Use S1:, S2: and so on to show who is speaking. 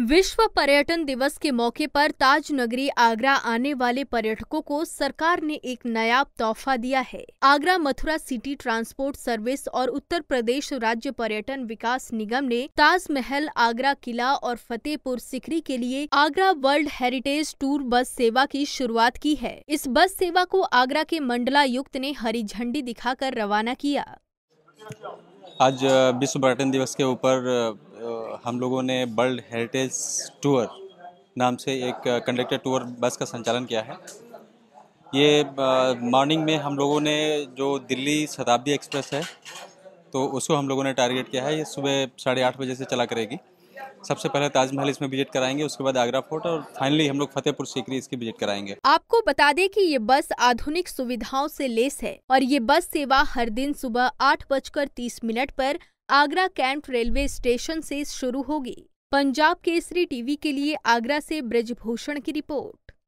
S1: विश्व पर्यटन दिवस के मौके पर ताज नगरी आगरा आने वाले पर्यटकों को सरकार ने एक नया तोहफा दिया है Agra Mathura city transport service और उत्तर प्रदेश राज्य पर्यटन विकास निगम ने ताज महल आगरा किला और फतेहपुर सिकरी के लिए Agra world heritage tour bus सेवा की शुरुआत की है इस बस सेवा को आगरा के मंडलायुक्त ने हरी झंडी दिखाकर रवाना किया
S2: आज विश्व पर्यटन दिवस के ऊपर हम लोगों ने वर्ल्ड हेरिटेज टूर नाम से एक कंडक्टर टूर बस का संचालन किया है ये मॉर्निंग में हम लोगों ने जो दिल्ली शताब्दी एक्सप्रेस है तो उसको हम लोगों ने टारगेट किया है ये सुबह साढ़े आठ बजे से चला करेगी सबसे पहले ताजमहल इसमें विजिट कराएंगे उसके बाद आगरा फोर्ट और फाइनली हम लोग फतेहपुर सीकरी इसकी विजिट कराएंगे
S1: आपको बता दें कि ये बस आधुनिक सुविधाओं से लेस है और ये बस सेवा हर दिन सुबह आठ बजकर तीस मिनट पर आगरा कैंट रेलवे स्टेशन से शुरू होगी पंजाब केसरी टीवी के लिए आगरा से ब्रजभूषण की रिपोर्ट